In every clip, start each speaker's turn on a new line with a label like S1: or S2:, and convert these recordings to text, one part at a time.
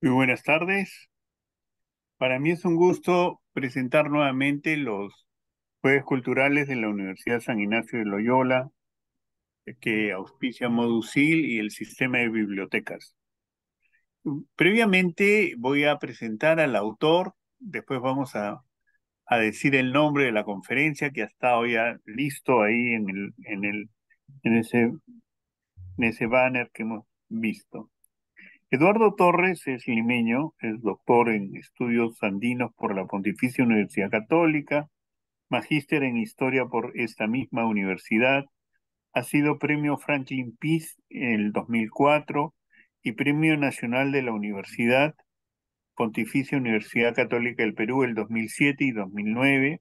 S1: Muy buenas tardes. Para mí es un gusto presentar nuevamente los Jueves Culturales de la Universidad San Ignacio de Loyola, que auspicia Modusil y el Sistema de Bibliotecas. Previamente voy a presentar al autor, después vamos a, decir el nombre de la conferencia que ha estado ya listo ahí en, el, en, el, en, ese, en ese banner que hemos visto. Eduardo Torres es limeño, es doctor en estudios andinos por la Pontificia Universidad Católica, magíster en historia por esta misma universidad, ha sido premio Franklin Peace en el 2004 y premio nacional de la Universidad Pontificia Universidad Católica del Perú el 2007 y 2009.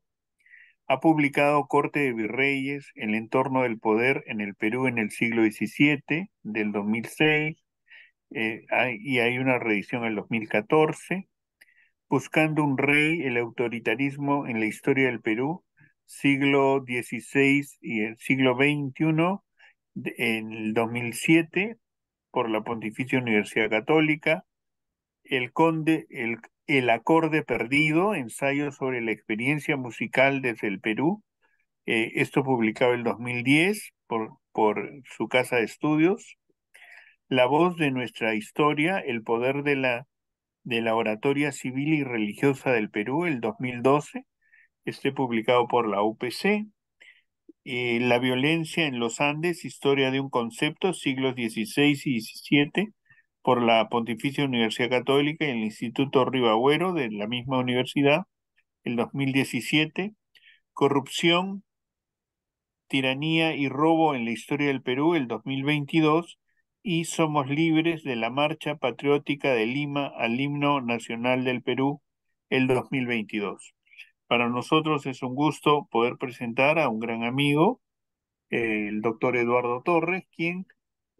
S1: Ha publicado Corte de Virreyes, El entorno del poder en el Perú en el siglo XVII, del 2006, eh, y hay una reedición en el 2014. Buscando un rey, el autoritarismo en la historia del Perú, siglo XVI y el siglo XXI, en el 2007, por la Pontificia Universidad Católica. El Conde, el, Acorde Perdido, ensayo sobre la experiencia musical desde el Perú. Eh, esto publicado en el 2010 por su casa de estudios la voz de nuestra historia, el poder de la, de la oratoria civil y religiosa del Perú, el 2012, este publicado por la UPC. Eh, la violencia en los Andes, historia de un concepto, siglos XVI y XVII, por la Pontificia Universidad Católica y el Instituto Ribagüero de la misma universidad, el 2017. Corrupción, tiranía y robo en la historia del Perú, el 2022 y Somos Libres de la Marcha Patriótica de Lima al Himno Nacional del Perú el 2022. Para nosotros es un gusto poder presentar a un gran amigo, el doctor Eduardo Torres, quien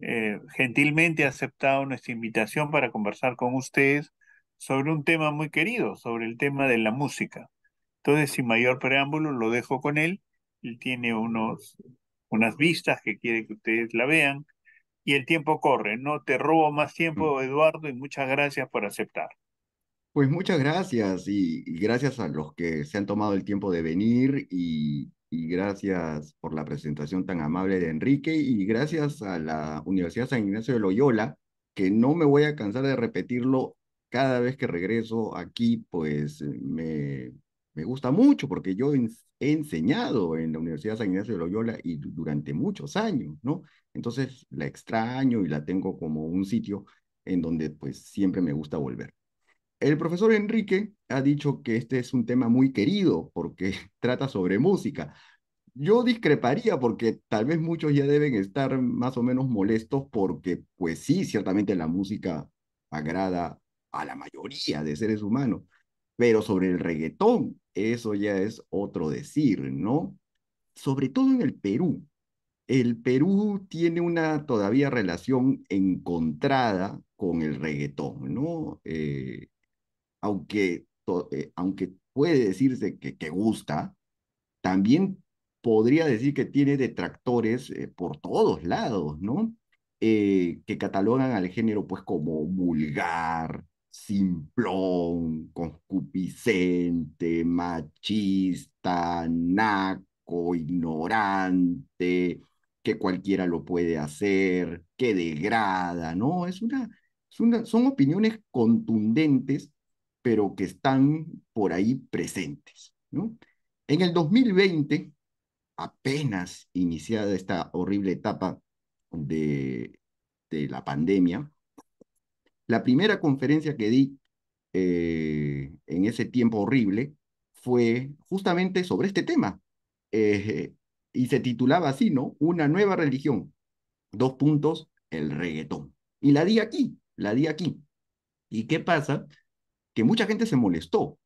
S1: eh, gentilmente ha aceptado nuestra invitación para conversar con ustedes sobre un tema muy querido, sobre el tema de la música. Entonces, sin mayor preámbulo, lo dejo con él. Él tiene unos, unas vistas que quiere que ustedes la vean y el tiempo corre. No te robo más mm. tiempo, Eduardo, y muchas gracias por aceptar.
S2: Pues muchas gracias y, gracias a los que se han tomado el tiempo de venir y, gracias por la presentación tan amable de Enrique y gracias a la Universidad San Ignacio de Loyola, que no me voy a cansar de repetirlo cada vez que regreso aquí, pues me, me gusta mucho porque yo he enseñado en la Universidad San Ignacio de Loyola y durante muchos años, ¿no? Entonces la extraño y la tengo como un sitio en donde pues siempre me gusta volver. El profesor Enrique ha dicho que este es un tema muy querido porque trata sobre música. Yo discreparía porque tal vez muchos ya deben estar más o menos molestos porque pues sí, ciertamente la música agrada a la mayoría de seres humanos, pero sobre el reggaetón, eso ya es otro decir, ¿no? Sobre todo en el Perú. El Perú tiene una todavía relación encontrada con el reggaetón, ¿no? Eh, eh, aunque, puede decirse que, que gusta, también podría decir que tiene detractores eh, por todos lados, ¿no? que catalogan al género pues como vulgar, simplón, concupiscente, machista, naco, ignorante, que cualquiera lo puede hacer, que degrada, ¿no? Es una, son opiniones contundentes, pero que están por ahí presentes, ¿no? En el 2020, apenas iniciada esta horrible etapa de, de la pandemia, la primera conferencia que di eh, en ese tiempo horrible fue justamente sobre este tema. Eh, y se titulaba así, ¿no? Una nueva religión. Dos puntos, el reggaetón. Y la di aquí, la di aquí. ¿Y qué pasa? Que mucha gente se molestó.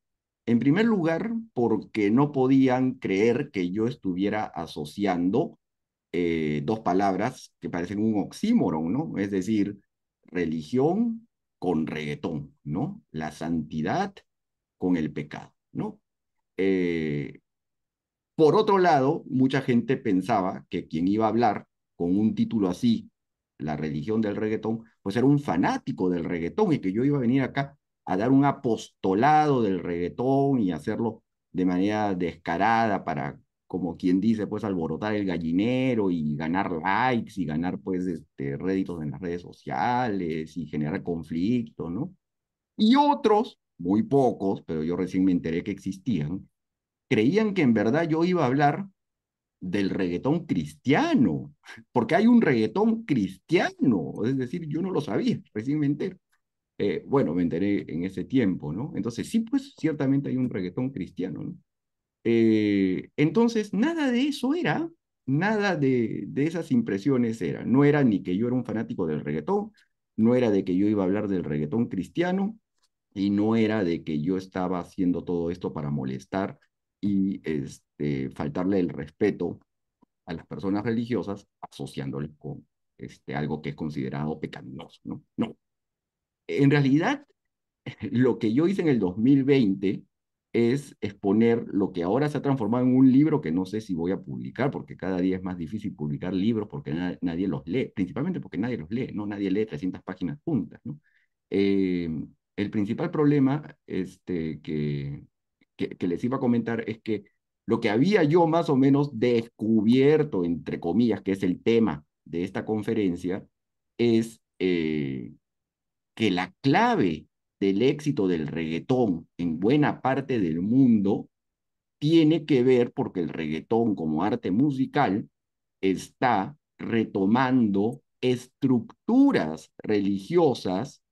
S2: En primer lugar, porque no podían creer que yo estuviera asociando eh, dos palabras que parecen un oxímoron, ¿no? Es decir, religión con reggaetón, ¿no? La santidad con el pecado, ¿no? Eh, por otro lado, mucha gente pensaba que quien iba a hablar con un título así, la religión del reggaetón, pues era un fanático del reggaetón y que yo iba a venir acá a dar un apostolado del reggaetón y hacerlo de manera descarada para como quien dice, pues alborotar el gallinero y ganar likes y ganar pues este, réditos en las redes sociales y generar conflicto, ¿no? Y otros, muy pocos, pero yo recién me enteré que existían, creían que en verdad yo iba a hablar del reggaetón cristiano, porque hay un reggaetón cristiano, es decir, yo no lo sabía, recién me enteré. Eh, bueno, me enteré en ese tiempo, ¿no? Entonces sí, pues ciertamente hay un reggaetón cristiano, ¿no? Eh, entonces, nada de eso era, nada de, esas impresiones era. No era ni que yo era un fanático del reggaetón, no era de que yo iba a hablar del reggaetón cristiano y no era de que yo estaba haciendo todo esto para molestar y este, faltarle el respeto a las personas religiosas asociándole con este, algo que es considerado pecaminoso, ¿no? No. En realidad, lo que yo hice en el 2020 es exponer lo que ahora se ha transformado en un libro que no sé si voy a publicar, porque cada día es más difícil publicar libros porque nadie los lee, principalmente porque nadie los lee, no nadie lee 300 páginas juntas. ¿no? Em, el principal problema este, que, que, les iba a comentar es que lo que había yo más o menos descubierto, entre comillas, que es el tema de esta conferencia, es eh, que la clave del éxito del reggaetón en buena parte del mundo tiene que ver porque el reggaetón como arte musical está retomando estructuras religiosas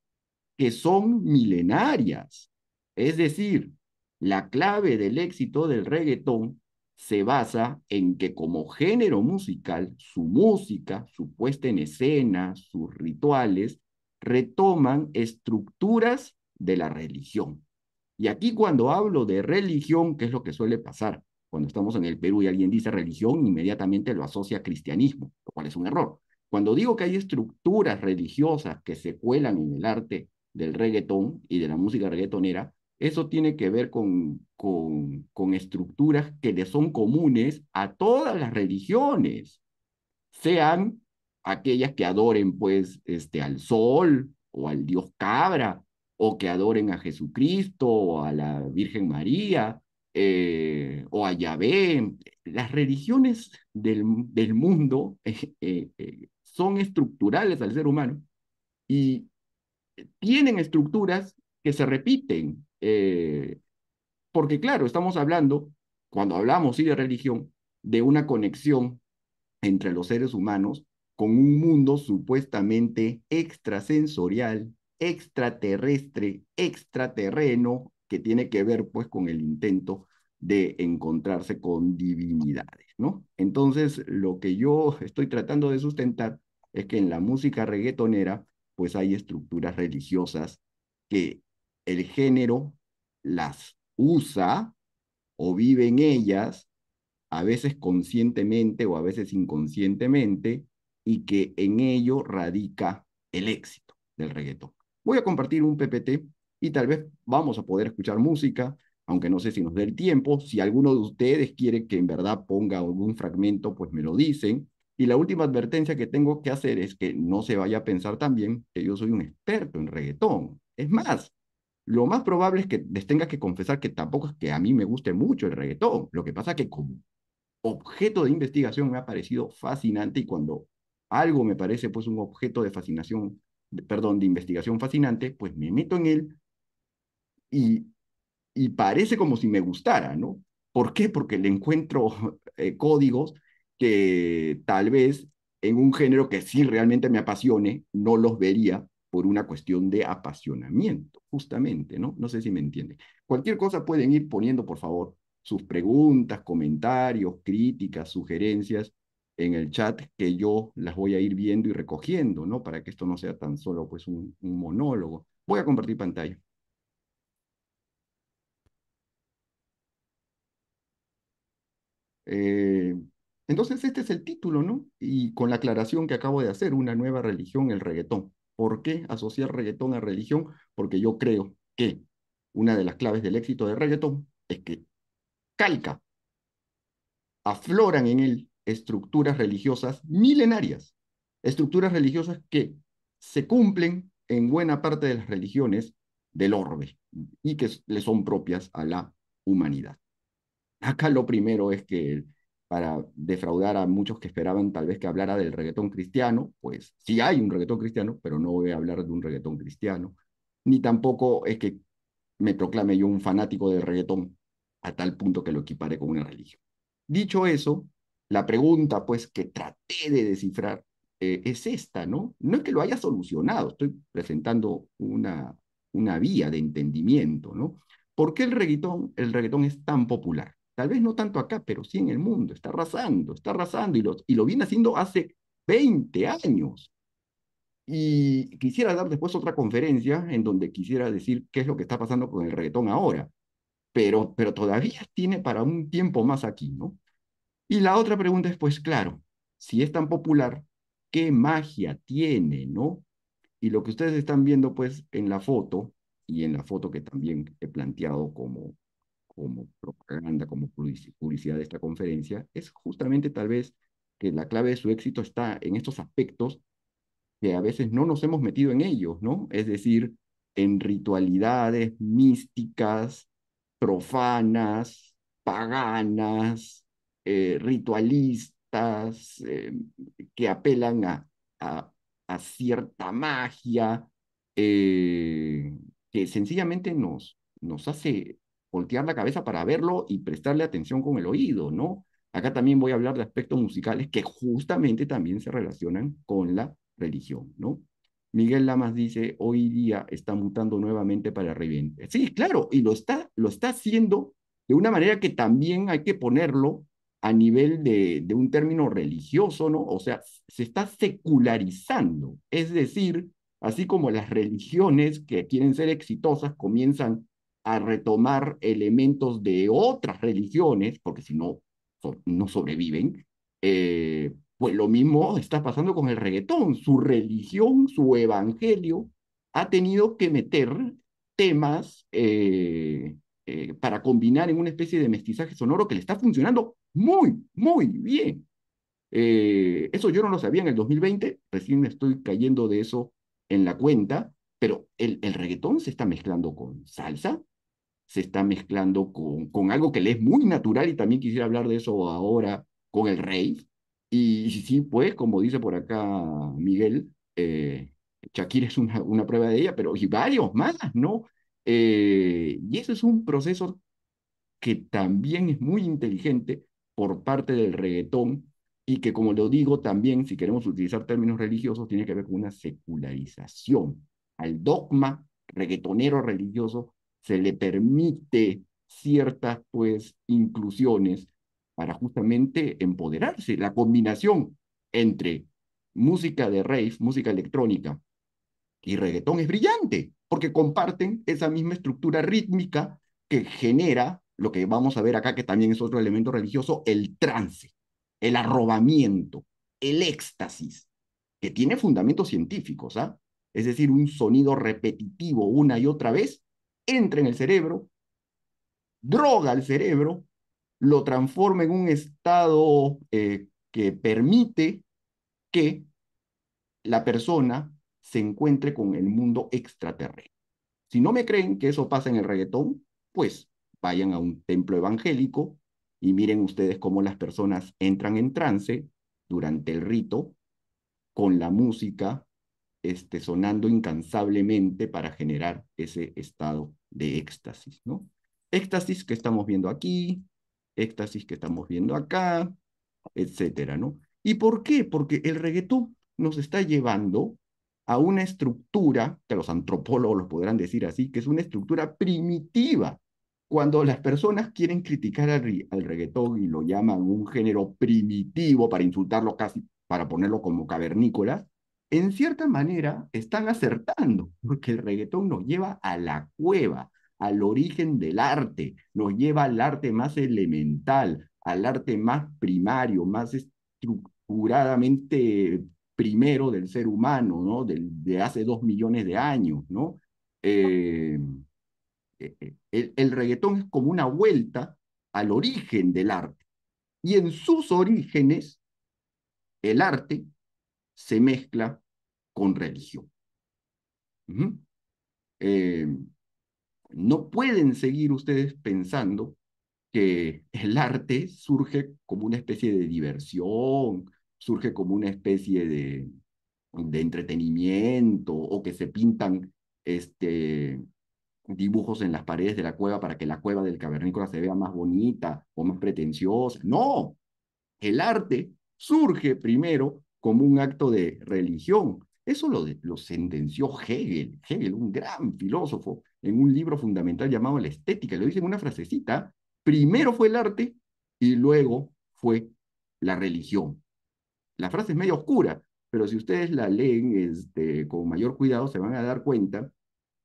S2: que son milenarias. Es decir, la clave del éxito del reggaetón se basa en que como género musical, su música, su puesta en escena, sus rituales, retoman estructuras de la religión. Y aquí cuando hablo de religión, ¿qué es lo que suele pasar cuando estamos en el Perú y alguien dice religión, inmediatamente lo asocia a cristianismo, lo cual es un error. Cuando digo que hay estructuras religiosas que se cuelan en el arte del reggaetón y de la música reggaetonera, eso tiene que ver con, con, estructuras que le son comunes a todas las religiones, sean aquellas que adoren pues este al sol o al dios cabra o que adoren a Jesucristo o a la Virgen María eh, o a Yahvé. Las religiones del, mundo eh, eh, son estructurales al ser humano y tienen estructuras que se repiten. porque claro, estamos hablando, cuando hablamos de religión, de una conexión entre los seres humanos con un mundo supuestamente extrasensorial extraterrestre, extraterreno, que tiene que ver pues con el intento de encontrarse con divinidades, ¿no? Entonces, lo que yo estoy tratando de sustentar es que en la música reggaetonera pues hay estructuras religiosas que el género las usa o vive en ellas, a veces conscientemente o a veces inconscientemente, y que en ello radica el éxito del reggaetón voy a compartir un PPT y tal vez vamos a poder escuchar música, aunque no sé si nos dé el tiempo. Si alguno de ustedes quiere que en verdad ponga algún fragmento, pues me lo dicen. Y la última advertencia que tengo que hacer es que no se vaya a pensar también que yo soy un experto en reggaetón. Es más, lo más probable es que les tenga que confesar que tampoco es que a mí me guste mucho el reggaetón. Lo que pasa es que como objeto de investigación me ha parecido fascinante y cuando algo me parece pues un objeto de fascinación perdón, de investigación fascinante, pues me meto en él y, y parece como si me gustara, ¿no? ¿Por qué? Porque le encuentro eh, códigos que tal vez en un género que sí realmente me apasione, no los vería por una cuestión de apasionamiento, justamente, ¿no? No sé si me entienden. Cualquier cosa pueden ir poniendo, por favor, sus preguntas, comentarios, críticas, sugerencias en el chat que yo las voy a ir viendo y recogiendo, ¿no? Para que esto no sea tan solo pues un, monólogo. Voy a compartir pantalla. Eh, entonces este es el título, ¿no? Y con la aclaración que acabo de hacer, una nueva religión, el reggaetón. ¿Por qué asociar reggaetón a religión? Porque yo creo que una de las claves del éxito del reggaetón es que calca, afloran en él estructuras religiosas milenarias, estructuras religiosas que se cumplen en buena parte de las religiones del orbe y que le son propias a la humanidad. Acá lo primero es que para defraudar a muchos que esperaban tal vez que hablara del reggaetón cristiano, pues si hay un reggaetón cristiano, pero no voy a hablar de un reggaetón cristiano, ni tampoco es que me proclame yo un fanático del reggaetón a tal punto que lo equipare con una religión. Dicho eso, la pregunta, pues, que traté de descifrar eh, es esta, ¿no? No es que lo haya solucionado, estoy presentando una, una vía de entendimiento, ¿no? ¿Por qué el reggaetón, el es tan popular? Tal vez no tanto acá, pero sí en el mundo, está arrasando, está arrasando y, y lo viene haciendo hace 20 años. Y quisiera dar después otra conferencia en donde quisiera decir qué es lo que está pasando con el reggaetón ahora, pero, pero todavía tiene para un tiempo más aquí, ¿no? Y la otra pregunta es, pues claro, si es tan popular, ¿qué magia tiene, no? Y lo que ustedes están viendo, pues, en la foto, y en la foto que también he planteado como, como propaganda, como publicidad de esta conferencia, es justamente tal vez que la clave de su éxito está en estos aspectos que a veces no nos hemos metido en ellos, ¿no? Es decir, en ritualidades místicas, profanas, paganas, eh, ritualistas eh, que apelan a, a, cierta magia eh, que sencillamente nos, nos hace voltear la cabeza para verlo y prestarle atención con el oído, ¿no? Acá también voy a hablar de aspectos musicales que justamente también se relacionan con la religión, ¿no? Miguel Lamas dice, hoy día está mutando nuevamente para reivindicar. Sí, claro, y lo está, lo está haciendo de una manera que también hay que ponerlo a nivel de, un término religioso, ¿no? O sea, se está secularizando, es decir, así como las religiones que quieren ser exitosas comienzan a retomar elementos de otras religiones, porque si no, no sobreviven, eh, pues lo mismo está pasando con el reggaetón. Su religión, su evangelio, ha tenido que meter temas eh, eh, para combinar en una especie de mestizaje sonoro que le está funcionando muy, muy bien. Eh, eso yo no lo sabía en el 2020, recién estoy cayendo de eso en la cuenta, pero el, reggaetón se está mezclando con salsa, se está mezclando con, con algo que le es muy natural y también quisiera hablar de eso ahora con el rey, Y sí, pues, como dice por acá Miguel, eh, Shakira es una, una prueba de ella, pero y varios más, ¿no? Eh, y ese es un proceso que también es muy inteligente por parte del reggaetón y que, como lo digo, también, si queremos utilizar términos religiosos, tiene que ver con una secularización. Al dogma reggaetonero religioso se le permite ciertas, pues, inclusiones para justamente empoderarse. La combinación entre música de rave, música electrónica y reggaetón es brillante, porque comparten esa misma estructura rítmica que genera lo que vamos a ver acá, que también es otro elemento religioso, el trance, el arrobamiento, el éxtasis, que tiene fundamentos científicos, ¿ah? Es decir, un sonido repetitivo una y otra vez entra en el cerebro, droga al cerebro, lo transforma en un estado eh, que permite que la persona se encuentre con el mundo extraterrestre. Si no me creen que eso pasa en el reggaetón, pues vayan a un templo evangélico y miren ustedes cómo las personas entran en trance durante el rito con la música este, sonando incansablemente para generar ese estado de éxtasis, ¿no? Éxtasis que estamos viendo aquí, éxtasis que estamos viendo acá, etcétera, ¿no? ¿Y por qué? Porque el reggaetón nos está llevando a una estructura, que los antropólogos los podrán decir así, que es una estructura primitiva cuando las personas quieren criticar al, reggaetón y lo llaman un género primitivo para insultarlo casi, para ponerlo como cavernícola, en cierta manera están acertando, porque el reggaetón nos lleva a la cueva, al origen del arte, nos lleva al arte más elemental, al arte más primario, más estructuradamente primero del ser humano, ¿no? De, de hace dos millones de años, ¿no? Eh, eh, eh, el, reggaetón es como una vuelta al origen del arte. Y en sus orígenes, el arte se mezcla con religión. Eh, no pueden seguir ustedes pensando que el arte surge como una especie de diversión, surge como una especie de, de entretenimiento o que se pintan este, dibujos en las paredes de la cueva para que la cueva del cavernícola se vea más bonita o más pretenciosa. No, el arte surge primero como un acto de religión. Eso lo, lo sentenció Hegel, Hegel, un gran filósofo, en un libro fundamental llamado La Estética. Lo dice en una frasecita, primero fue el arte y luego fue la religión. La frase es medio oscura, pero si ustedes la leen este, con mayor cuidado se van a dar cuenta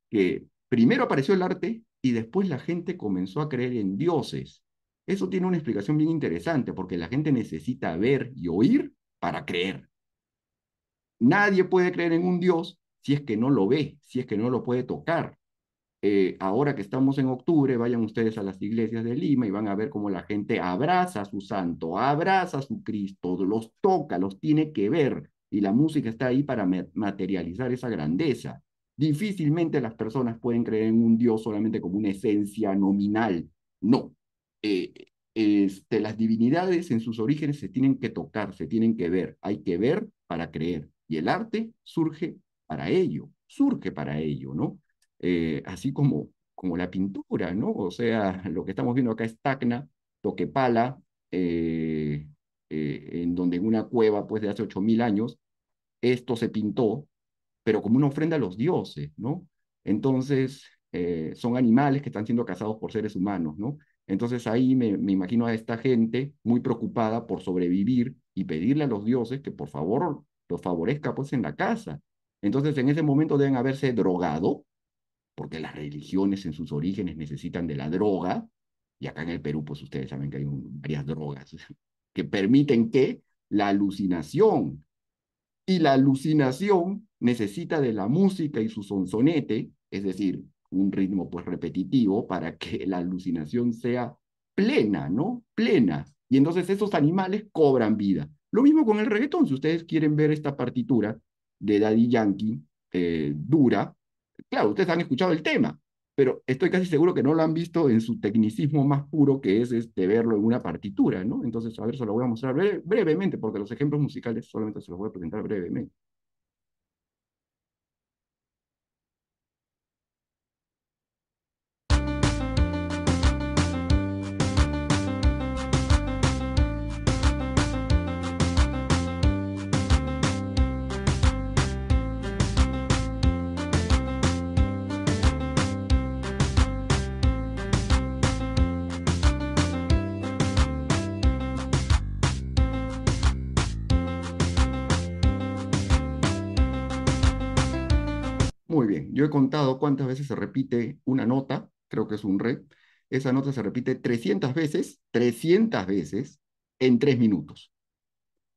S2: que primero apareció el arte y después la gente comenzó a creer en dioses. Eso tiene una explicación bien interesante porque la gente necesita ver y oír para creer. Nadie puede creer en un dios si es que no lo ve, si es que no lo puede tocar. Eh, ahora que estamos en octubre, vayan ustedes a las iglesias de Lima y van a ver cómo la gente abraza a su santo, abraza a su Cristo, los toca, los tiene que ver. Y la música está ahí para materializar esa grandeza. Difícilmente las personas pueden creer en un Dios solamente como una esencia nominal. No. Eh, este, las divinidades en sus orígenes se tienen que tocar, se tienen que ver. Hay que ver para creer. Y el arte surge para ello, surge para ello, ¿no? Eh, así como, como la pintura, ¿no? O sea, lo que estamos viendo acá es Tacna, Toquepala, eh, en donde en una cueva pues de hace 8.000 años, esto se pintó pero como una ofrenda a los dioses, ¿no? Entonces, eh, son animales que están siendo cazados por seres humanos, ¿no? Entonces ahí me, imagino a esta gente muy preocupada por sobrevivir y pedirle a los dioses que por favor los favorezca pues en la casa. Entonces en ese momento deben haberse drogado, porque las religiones en sus orígenes necesitan de la droga, y acá en el Perú pues ustedes saben que hay varias drogas que permiten que la alucinación, y la alucinación necesita de la música y su sonsonete, es decir, un ritmo pues repetitivo para que la alucinación sea plena, ¿no? Plena. Y entonces esos animales cobran vida. Lo mismo con el reggaetón. Si ustedes quieren ver esta partitura de Daddy Yankee, eh, dura, claro, ustedes han escuchado el tema, pero estoy casi seguro que no lo han visto en su tecnicismo más puro, que es este, verlo en una partitura, ¿no? Entonces, a ver, se lo voy a mostrar brevemente, porque los ejemplos musicales solamente se los voy a presentar brevemente. contado cuántas veces se repite una nota, creo que es un re, esa nota se repite 300 veces, 300 veces en tres minutos.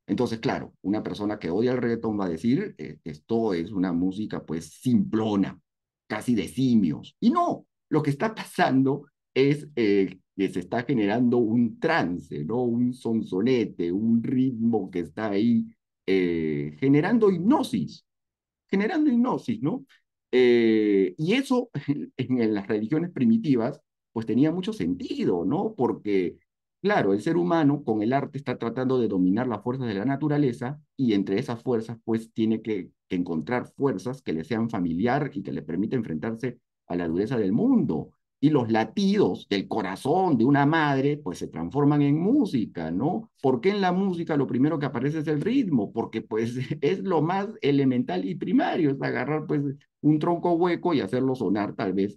S2: Entonces, claro, una persona que odia el reggaetón va a decir, eh, esto es una música pues simplona, casi de simios. Y no, lo que está pasando es eh, que se está generando un trance, ¿no? Un sonsonete, un ritmo que está ahí eh, generando hipnosis, generando hipnosis, ¿no? Eh, y eso en, las religiones primitivas, pues tenía mucho sentido, ¿no? Porque, claro, el ser humano con el arte está tratando de dominar las fuerzas de la naturaleza y entre esas fuerzas, pues tiene que, que encontrar fuerzas que le sean familiar y que le permita enfrentarse a la dureza del mundo y los latidos del corazón de una madre, pues se transforman en música, ¿no? porque en la música lo primero que aparece es el ritmo? Porque pues es lo más elemental y primario, es agarrar pues un tronco hueco y hacerlo sonar tal vez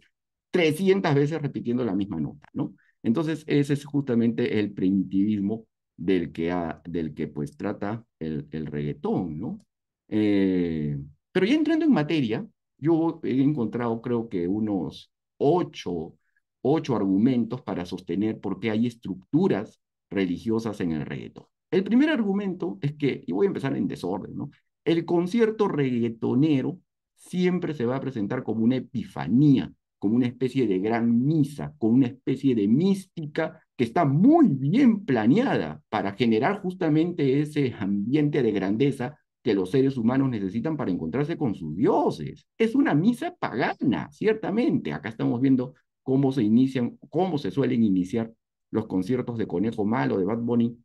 S2: 300 veces repitiendo la misma nota, ¿no? Entonces ese es justamente el primitivismo del que, del que pues trata el, el reggaetón, ¿no? Eh, pero ya entrando en materia, yo he encontrado creo que unos ocho, ocho argumentos para sostener por qué hay estructuras religiosas en el reggaetón. El primer argumento es que, y voy a empezar en desorden, ¿no? El concierto reggaetonero siempre se va a presentar como una epifanía, como una especie de gran misa, con una especie de mística que está muy bien planeada para generar justamente ese ambiente de grandeza que los seres humanos necesitan para encontrarse con sus dioses. Es una misa pagana, ciertamente. Acá estamos viendo cómo se inician, cómo se suelen iniciar los conciertos de Conejo Malo, de Bad Bunny,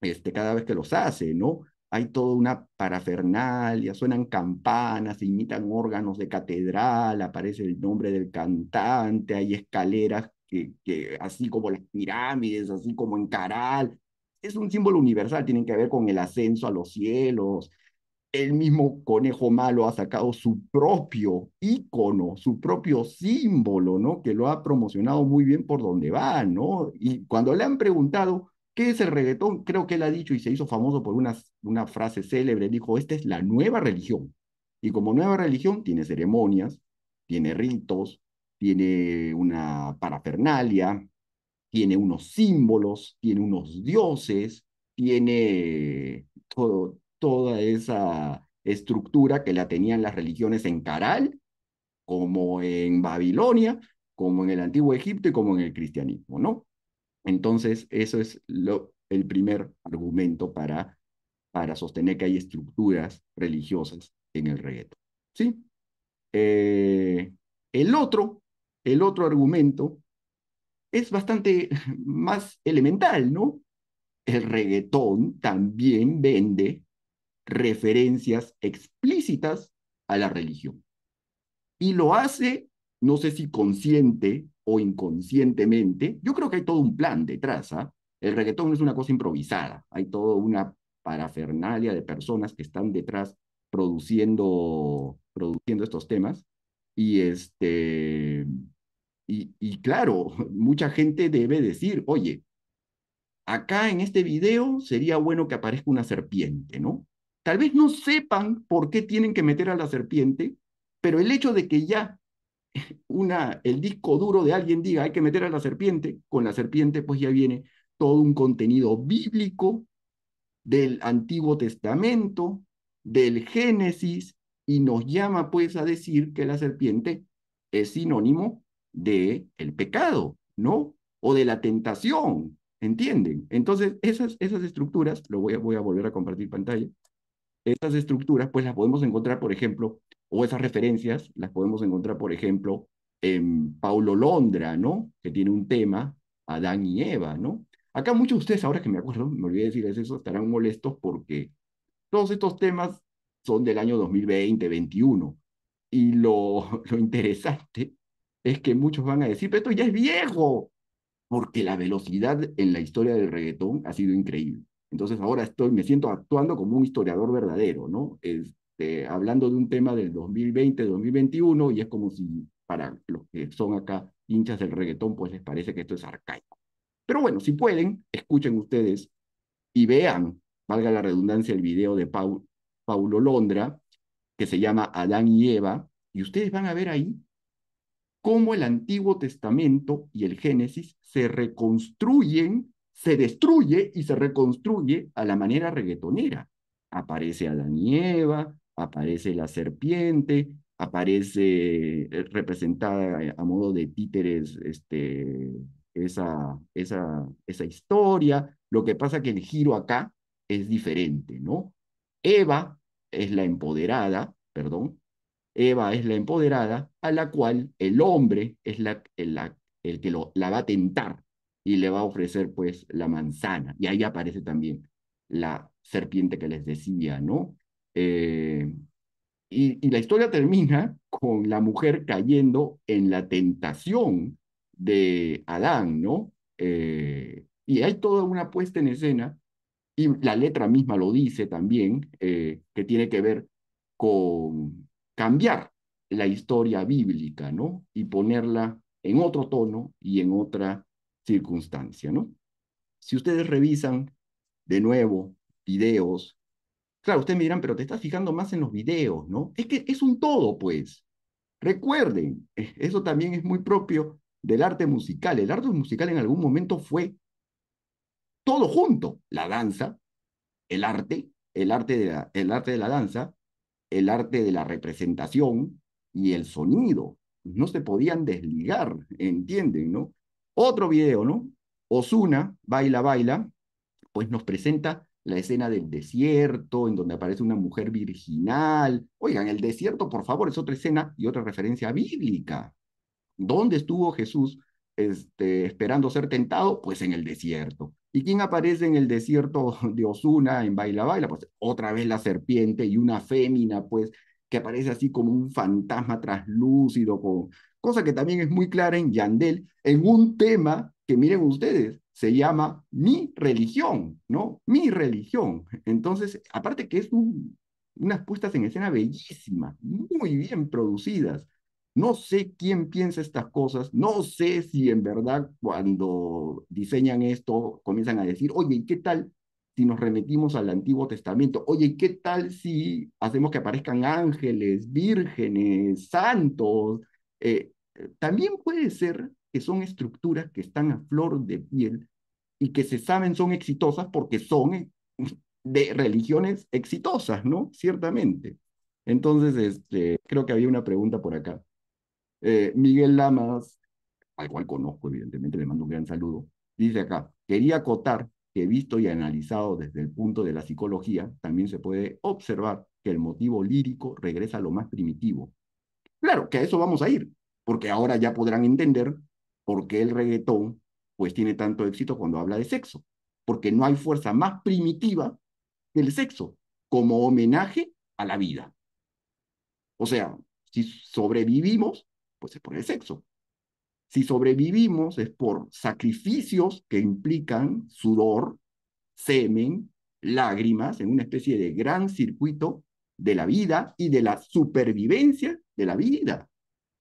S2: este, cada vez que los hace, ¿no? Hay toda una parafernalia, suenan campanas, se imitan órganos de catedral, aparece el nombre del cantante, hay escaleras que, que así como las pirámides, así como en Caral, es un símbolo universal, tienen que ver con el ascenso a los cielos, el mismo conejo malo ha sacado su propio ícono, su propio símbolo, ¿no? Que lo ha promocionado muy bien por donde va, ¿no? Y cuando le han preguntado qué es el reggaetón, creo que él ha dicho y se hizo famoso por una, una frase célebre, dijo, esta es la nueva religión. Y como nueva religión tiene ceremonias, tiene ritos, tiene una parafernalia, tiene unos símbolos, tiene unos dioses, tiene todo, toda esa estructura que la tenían las religiones en Caral, como en Babilonia, como en el antiguo Egipto y como en el cristianismo, ¿no? Entonces, eso es lo, el primer argumento para, para sostener que hay estructuras religiosas en el reggaetón, ¿sí? Eh, el otro, el otro argumento es bastante más elemental, ¿no? El reggaetón también vende referencias explícitas a la religión. Y lo hace, no sé si consciente o inconscientemente, yo creo que hay todo un plan detrás. ¿ah? El reggaetón no es una cosa improvisada, hay toda una parafernalia de personas que están detrás produciendo, produciendo estos temas. Y este, y, claro, mucha gente debe decir, oye, acá en este video sería bueno que aparezca una serpiente, ¿no? Tal vez no sepan por qué tienen que meter a la serpiente, pero el hecho de que ya una, el disco duro de alguien diga hay que meter a la serpiente, con la serpiente pues ya viene todo un contenido bíblico del Antiguo Testamento, del Génesis, y nos llama pues a decir que la serpiente es sinónimo de el pecado, ¿no? O de la tentación, ¿entienden? Entonces, esas, esas estructuras, lo voy voy a volver a compartir pantalla, estas estructuras, pues las podemos encontrar, por ejemplo, o esas referencias las podemos encontrar, por ejemplo, en Paulo Londra, ¿no? Que tiene un tema, Adán y Eva, ¿no? Acá muchos de ustedes, ahora que me acuerdo, me olvidé decirles eso, estarán molestos porque todos estos temas son del año 2020, 2021. Y lo, lo interesante es que muchos van a decir, pero esto ya es viejo, porque la velocidad en la historia del reggaetón ha sido increíble. Entonces ahora estoy, me siento actuando como un historiador verdadero, ¿no? Este, hablando de un tema del 2020-2021 y es como si para los que son acá hinchas del reggaetón, pues les parece que esto es arcaico. Pero bueno, si pueden, escuchen ustedes y vean, valga la redundancia, el video de Paulo Londra, que se llama Adán y Eva, y ustedes van a ver ahí cómo el Antiguo Testamento y el Génesis se reconstruyen se destruye y se reconstruye a la manera reggaetonera. Aparece a la Eva aparece la serpiente, aparece eh, representada a modo de títeres este, esa, esa, esa historia. Lo que pasa que el giro acá es diferente, ¿no? Eva es la empoderada, perdón, Eva es la empoderada a la cual el hombre es la, el, la, el que la va a tentar, y le va a ofrecer pues la manzana. Y ahí aparece también la serpiente que les decía, ¿no? Eh, y, la historia termina con la mujer cayendo en la tentación de Adán, ¿no? Eh, y hay toda una puesta en escena, y la letra misma lo dice también, eh, que tiene que ver con cambiar la historia bíblica, ¿no? Y ponerla en otro tono y en otra circunstancia, ¿no? Si ustedes revisan de nuevo videos, claro, ustedes me dirán, pero te estás fijando más en los videos, ¿no? Es que es un todo, pues. Recuerden, eh, eso también es muy propio del arte musical. El arte musical en algún momento fue todo junto, la danza, el arte, el arte de la, el arte de la danza, el arte de la representación y el sonido. No se podían desligar, ¿entienden? ¿no? Otro video, ¿no? Osuna, Baila, Baila, pues nos presenta la escena del desierto, en donde aparece una mujer virginal. Oigan, el desierto, por favor, es otra escena y otra referencia bíblica. ¿Dónde estuvo Jesús este, esperando ser tentado? Pues en el desierto. ¿Y quién aparece en el desierto de Osuna en Baila Baila? Pues otra vez la serpiente y una fémina, pues, que aparece así como un fantasma traslúcido con, cosa que también es muy clara en Yandel, en un tema que miren ustedes, se llama mi religión, ¿no? Mi religión. Entonces, aparte que es un, unas puestas en escena bellísimas, muy bien producidas. No sé quién piensa estas cosas, no sé si en verdad cuando diseñan esto comienzan a decir, oye, ¿y qué tal si nos remetimos al Antiguo Testamento? Oye, ¿y qué tal si hacemos que aparezcan ángeles, vírgenes, santos? Eh, eh, también puede ser que son estructuras que están a flor de piel y que se saben son exitosas porque son eh, de religiones exitosas, ¿no? Ciertamente. Entonces, este, creo que había una pregunta por acá. Eh, Miguel Lamas, al cual conozco, evidentemente, le mando un gran saludo, dice acá, quería acotar que visto y analizado desde el punto de la psicología, también se puede observar que el motivo lírico regresa a lo más primitivo. Claro, que a eso vamos a ir porque ahora ya podrán entender por qué el reggaetón pues tiene tanto éxito cuando habla de sexo, porque no hay fuerza más primitiva que el sexo como homenaje a la vida. O sea, si sobrevivimos, pues es por el sexo. Si sobrevivimos es por sacrificios que implican sudor, semen, lágrimas, en una especie de gran circuito de la vida y de la supervivencia de la vida.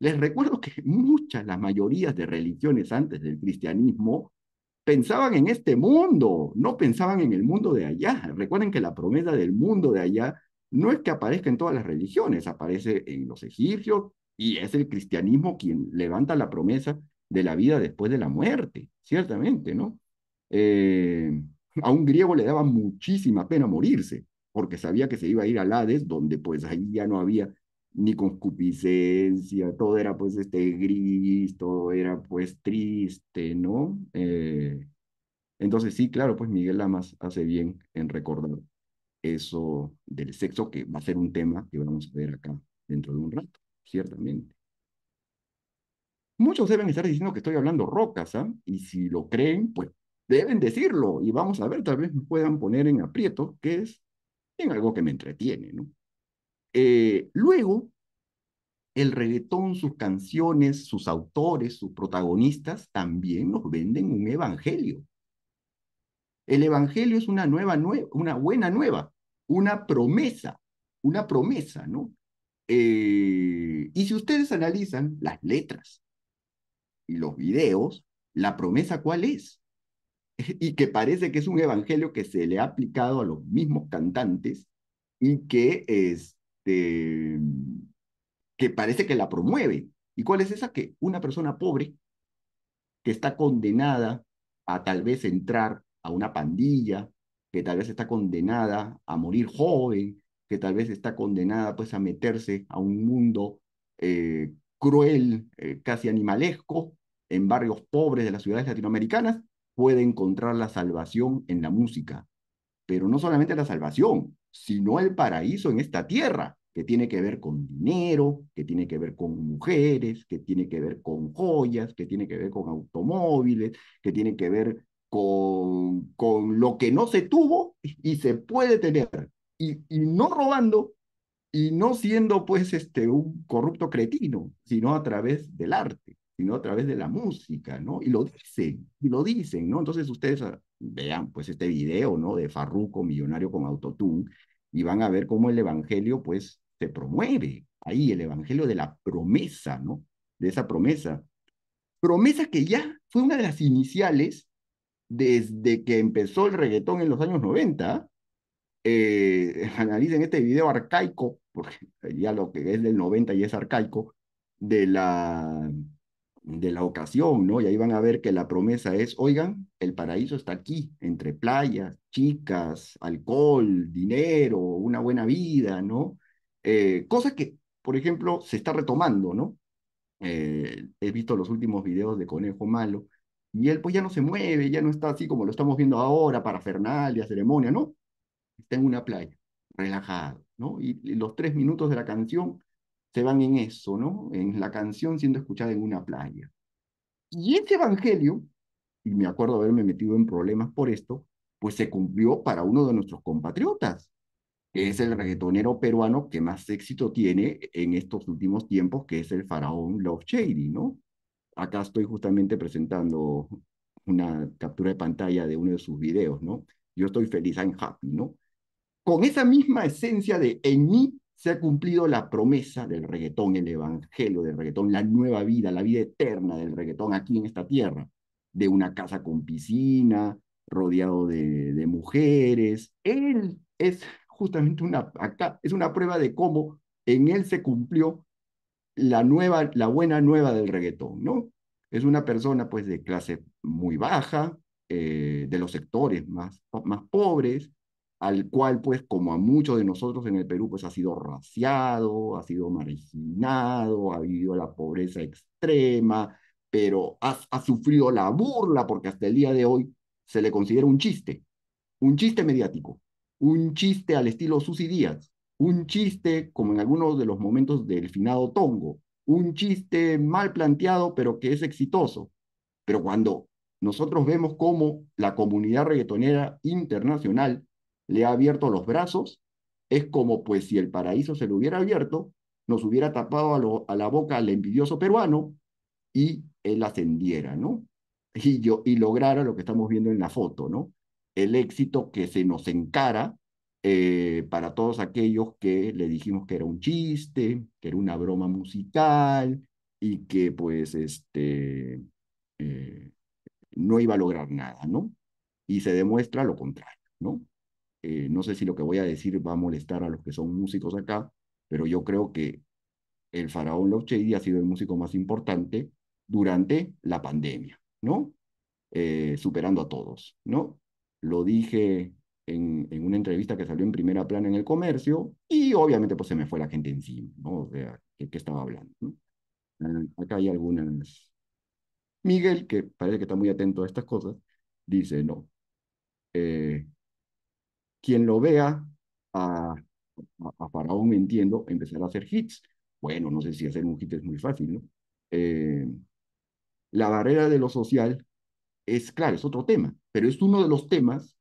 S2: Les recuerdo que muchas, las mayorías de religiones antes del cristianismo pensaban en este mundo, no pensaban en el mundo de allá. Recuerden que la promesa del mundo de allá no es que aparezca en todas las religiones, aparece en los egipcios y es el cristianismo quien levanta la promesa de la vida después de la muerte, ciertamente, ¿no? Eh, a un griego le daba muchísima pena morirse, porque sabía que se iba a ir al Hades, donde pues ahí ya no había ni concupiscencia, todo era pues este gris, todo era pues triste, ¿no? Eh, entonces sí, claro, pues Miguel Lamas hace bien en recordar eso del sexo, que va a ser un tema que vamos a ver acá dentro de un rato, ciertamente. Muchos deben estar diciendo que estoy hablando rocas, ¿ah? Y si lo creen, pues deben decirlo y vamos a ver, tal vez me puedan poner en aprieto, que es en algo que me entretiene, ¿no? Eh, luego, el reggaetón, sus canciones, sus autores, sus protagonistas también nos venden un evangelio. El evangelio es una nueva, una buena nueva, una promesa, una promesa, ¿no? Eh, y si ustedes analizan las letras y los videos, la promesa cuál es? y que parece que es un evangelio que se le ha aplicado a los mismos cantantes y que es, este, este, que parece que la promueve. ¿Y cuál es esa? Que una persona pobre que está condenada a tal vez entrar a una pandilla, que tal vez está condenada a morir joven, que tal vez está condenada pues a meterse a un mundo eh, cruel, eh, casi animalesco, en barrios pobres de las ciudades latinoamericanas, puede encontrar la salvación en la música, pero no solamente la salvación, sino el paraíso en esta tierra, que tiene que ver con dinero, que tiene que ver con mujeres, que tiene que ver con joyas, que tiene que ver con automóviles, que tiene que ver con, con lo que no se tuvo y se puede tener. Y, y no robando y no siendo pues este un corrupto cretino, sino a través del arte, sino a través de la música, ¿no? Y lo dicen, y lo dicen, ¿no? Entonces ustedes vean pues este video, ¿no? De Farruco, millonario con autotune, y van a ver cómo el Evangelio pues se promueve ahí, el Evangelio de la promesa, ¿no? De esa promesa. Promesa que ya fue una de las iniciales desde que empezó el reggaetón en los años 90. Eh, analicen este video arcaico, porque ya lo que es del 90 y es arcaico, de la de la ocasión, ¿no? Y ahí van a ver que la promesa es, oigan, el paraíso está aquí, entre playas, chicas, alcohol, dinero, una buena vida, ¿no? Eh, cosa que, por ejemplo, se está retomando, ¿no? Eh, he visto los últimos videos de Conejo Malo, y él pues ya no se mueve, ya no está así como lo estamos viendo ahora, para Fernalia, ceremonia, ¿no? Está en una playa, relajado, ¿no? y los tres minutos de la canción se van en eso, ¿no? En la canción siendo escuchada en una playa. Y ese evangelio, y me acuerdo haberme metido en problemas por esto, pues se cumplió para uno de nuestros compatriotas, que es el reggaetonero peruano que más éxito tiene en estos últimos tiempos, que es el faraón Love Shady, ¿no? Acá estoy justamente presentando una captura de pantalla de uno de sus videos, ¿no? Yo estoy feliz, I'm happy, ¿no? Con esa misma esencia de en mí se ha cumplido la promesa del reggaetón, el evangelio del reggaetón, la nueva vida, la vida eterna del reggaetón aquí en esta tierra, de una casa con piscina, rodeado de, mujeres. Él es justamente una, es una prueba de cómo en él se cumplió la nueva, la buena nueva del reggaetón, ¿no? Es una persona pues de clase muy baja, eh, de los sectores más, más pobres, al cual, pues, como a muchos de nosotros en el Perú, pues ha sido raciado, ha sido marginado, ha vivido la pobreza extrema, pero ha, ha, sufrido la burla porque hasta el día de hoy se le considera un chiste, un chiste mediático, un chiste al estilo Susy Díaz, un chiste como en algunos de los momentos del finado Tongo, un chiste mal planteado pero que es exitoso. Pero cuando nosotros vemos cómo la comunidad reggaetonera internacional le ha abierto los brazos, es como pues si el paraíso se lo hubiera abierto, nos hubiera tapado a, la boca al envidioso peruano y él ascendiera, ¿no? Y, yo, y lograra lo que estamos viendo en la foto, ¿no? El éxito que se nos encara eh, para todos aquellos que le dijimos que era un chiste, que era una broma musical y que pues este eh, no iba a lograr nada, ¿no? Y se demuestra lo contrario, ¿no? Eh, no sé si lo que voy a decir va a molestar a los que son músicos acá, pero yo creo que el faraón Love ha sido el músico más importante durante la pandemia, ¿no? Eh, superando a todos, ¿no? Lo dije en, en, una entrevista que salió en primera plana en el comercio y obviamente pues se me fue la gente encima, ¿no? O sea, ¿qué, estaba hablando? Eh, acá hay algunas... Miguel, que parece que está muy atento a estas cosas, dice, no, eh, quien lo vea a, a, a Faraón empezará a hacer hits. Bueno, no sé si hacer un hit es muy fácil, ¿no? Eh, la barrera de lo social es, claro, es otro tema, pero es uno de los temas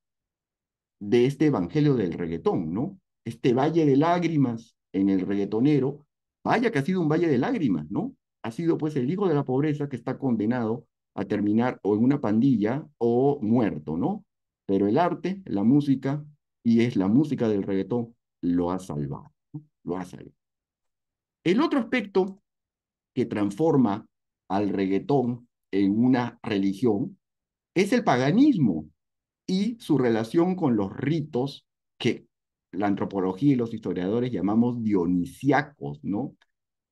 S2: de este evangelio del reggaetón, ¿no? Este valle de lágrimas en el reggaetonero, vaya que ha sido un valle de lágrimas, ¿no? Ha sido pues el hijo de la pobreza que está condenado a terminar o en una pandilla o muerto, ¿no? Pero el arte, la música, y es la música del reggaetón, lo ha salvado. Lo ha salvado. El otro aspecto que transforma al reggaetón en una religión es el paganismo y su relación con los ritos que la antropología y los historiadores llamamos dionisiacos, ¿no?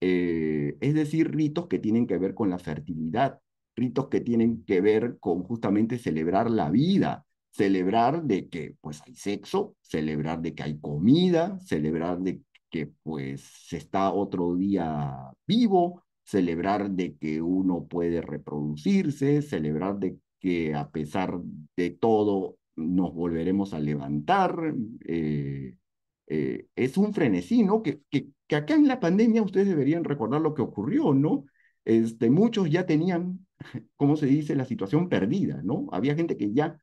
S2: Eh, es decir, ritos que tienen que ver con la fertilidad, ritos que tienen que ver con justamente celebrar la vida, celebrar de que pues hay sexo, celebrar de que hay comida, celebrar de que pues se está otro día vivo, celebrar de que uno puede reproducirse, celebrar de que a pesar de todo nos volveremos a levantar. Eh, eh, es un frenesí, ¿no? Que, que, que, acá en la pandemia ustedes deberían recordar lo que ocurrió, ¿no? Este, muchos ya tenían, ¿cómo se dice?, la situación perdida, ¿no? Había gente que ya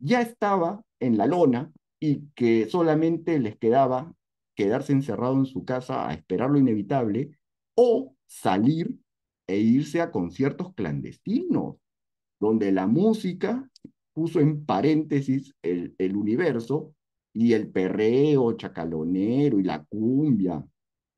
S2: ya estaba en la lona y que solamente les quedaba quedarse encerrado en su casa a esperar lo inevitable o salir e irse a conciertos clandestinos, donde la música puso en paréntesis el, el universo y el perreo chacalonero y la cumbia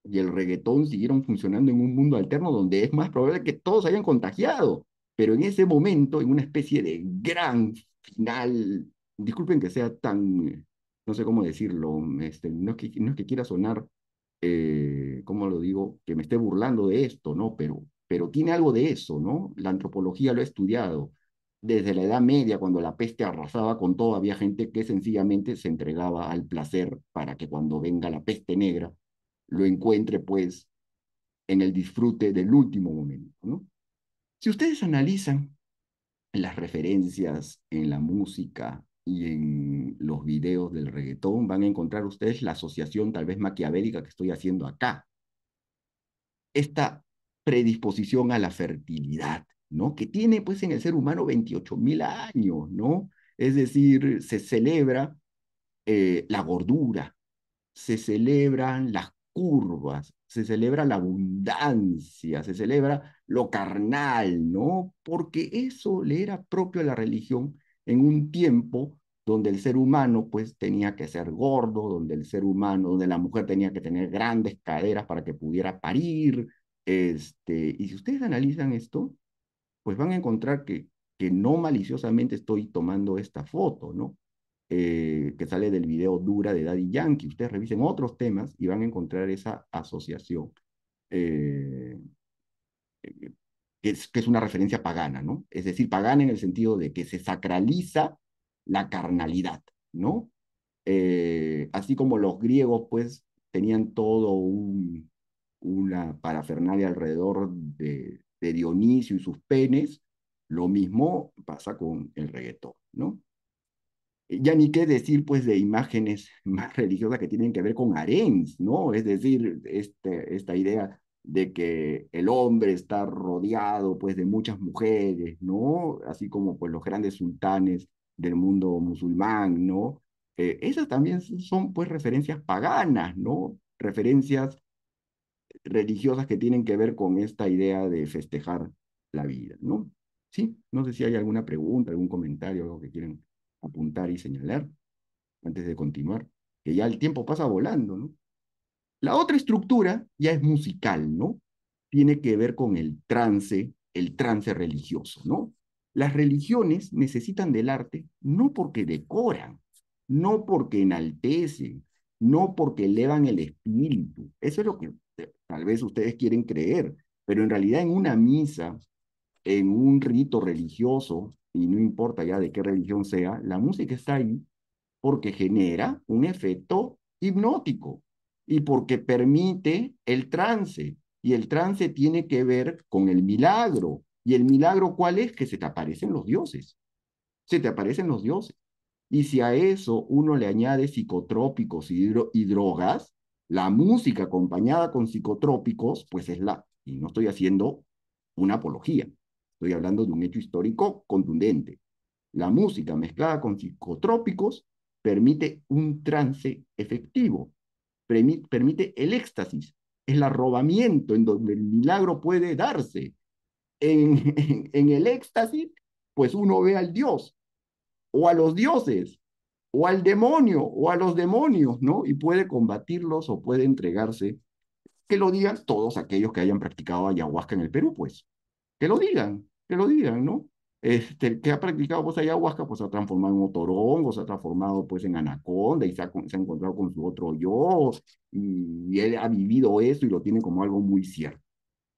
S2: y el reggaetón siguieron funcionando en un mundo alterno donde es más probable que todos hayan contagiado, pero en ese momento, en una especie de gran final, disculpen que sea tan, no sé cómo decirlo, este, no, es que, no es que quiera sonar, eh, ¿cómo lo digo? Que me esté burlando de esto, ¿no? Pero, pero tiene algo de eso, ¿no? La antropología lo ha estudiado. Desde la Edad Media, cuando la peste arrasaba con todo, había gente que sencillamente se entregaba al placer para que cuando venga la peste negra lo encuentre pues en el disfrute del último momento, ¿no? Si ustedes analizan las referencias, en la música y en los videos del reggaetón, van a encontrar ustedes la asociación tal vez maquiavélica que estoy haciendo acá. Esta predisposición a la fertilidad, ¿no? Que tiene pues en el ser humano 28 mil años, ¿no? Es decir, se celebra eh, la gordura, se celebran las curvas, se celebra la abundancia, se celebra lo carnal, ¿no? Porque eso le era propio a la religión en un tiempo donde el ser humano pues tenía que ser gordo, donde el ser humano, donde la mujer tenía que tener grandes caderas para que pudiera parir, este, y si ustedes analizan esto, pues van a encontrar que, que no maliciosamente estoy tomando esta foto, ¿no? Eh, que sale del video Dura de Daddy Yankee. Ustedes revisen otros temas y van a encontrar esa asociación, eh, eh, que, es, una referencia pagana, ¿no? Es decir, pagana en el sentido de que se sacraliza la carnalidad, ¿no? así como los griegos, pues, tenían todo un, una parafernalia alrededor de, de Dionisio y sus penes, lo mismo pasa con el reggaetón, ¿no? Ya ni qué decir, pues, de imágenes más religiosas que tienen que ver con harems, ¿no? Es decir, este, esta idea de que el hombre está rodeado, pues, de muchas mujeres, ¿no? Así como, pues, los grandes sultanes del mundo musulmán, ¿no? Eh, esas también son, pues, referencias paganas, ¿no? Referencias religiosas que tienen que ver con esta idea de festejar la vida, ¿no? Sí, no sé si hay alguna pregunta, algún comentario, algo que quieran apuntar y señalar antes de continuar, que ya el tiempo pasa volando, ¿no? La otra estructura ya es musical, ¿no? Tiene que ver con el trance, el trance religioso, ¿no? Las religiones necesitan del arte no porque decoran, no porque enaltecen, no porque elevan el espíritu. Eso es lo que eh, tal vez ustedes quieren creer, pero en realidad en una misa, en un rito religioso, y no importa ya de qué religión sea, la música está ahí porque genera un efecto hipnótico y porque permite el trance. Y el trance tiene que ver con el milagro. ¿Y el milagro cuál es? Que se te aparecen los dioses. Se te aparecen los dioses. Y si a eso uno le añade psicotrópicos y, y drogas, la música acompañada con psicotrópicos, pues es la, y no estoy haciendo una apología, Estoy hablando de un hecho histórico contundente. La música mezclada con psicotrópicos permite un trance efectivo, permite el éxtasis, el arrobamiento en donde el milagro puede darse. En, el éxtasis, pues uno ve al Dios o a los dioses o al demonio o a los demonios, ¿no? Y puede combatirlos o puede entregarse. Que lo digan todos aquellos que hayan practicado ayahuasca en el Perú, pues. Que lo digan que lo digan, ¿no? Este, que ha practicado pues ayahuasca pues ha transformado en otorongo, se ha transformado pues en anaconda y se ha, encontrado con su otro yo y, él ha vivido eso y lo tiene como algo muy cierto.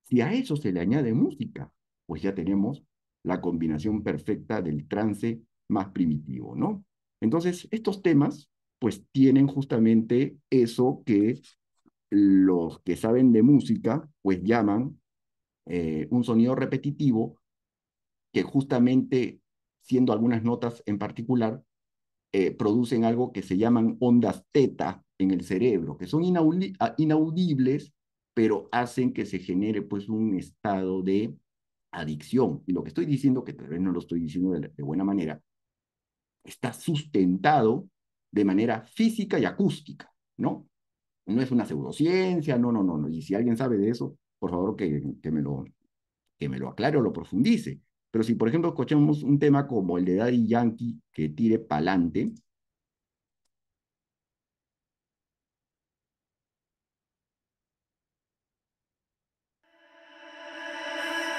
S2: Si a eso se le añade música, pues ya tenemos la combinación perfecta del trance más primitivo, ¿no? Entonces, estos temas pues tienen justamente eso que los que saben de música pues llaman eh, un sonido repetitivo que justamente, siendo algunas notas en particular, eh, producen algo que se llaman ondas teta en el cerebro, que son ah, inaudibles, pero hacen que se genere pues un estado de adicción. Y lo que estoy diciendo, que tal vez no lo estoy diciendo de, buena manera, está sustentado de manera física y acústica, ¿no? No es una pseudociencia, no, no, no, no. Y si alguien sabe de eso, por favor que, que, me, lo, que me lo aclare o lo profundice. Pero si, por ejemplo, escuchamos un tema como el de Daddy Yankee, que tire pa'lante,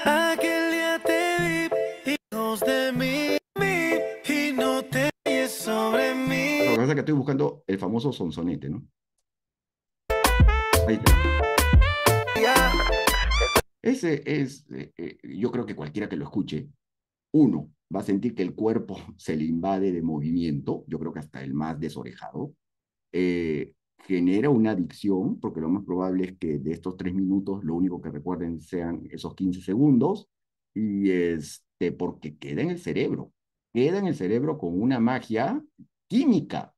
S3: Aquel día te vi, hijos de mí, y no te
S1: sobre mí. Lo que
S2: pasa es que estoy buscando el famoso sonsonete, ¿no? Ahí está. Ese es, eh, eh, yo creo que cualquiera que lo escuche, uno, va a sentir que el cuerpo se le invade de movimiento, yo creo que hasta el más desorejado, eh, genera una adicción, porque lo más probable es que de estos tres minutos lo único que recuerden sean esos 15 segundos, y este, porque queda en el cerebro, queda en el cerebro con una magia química,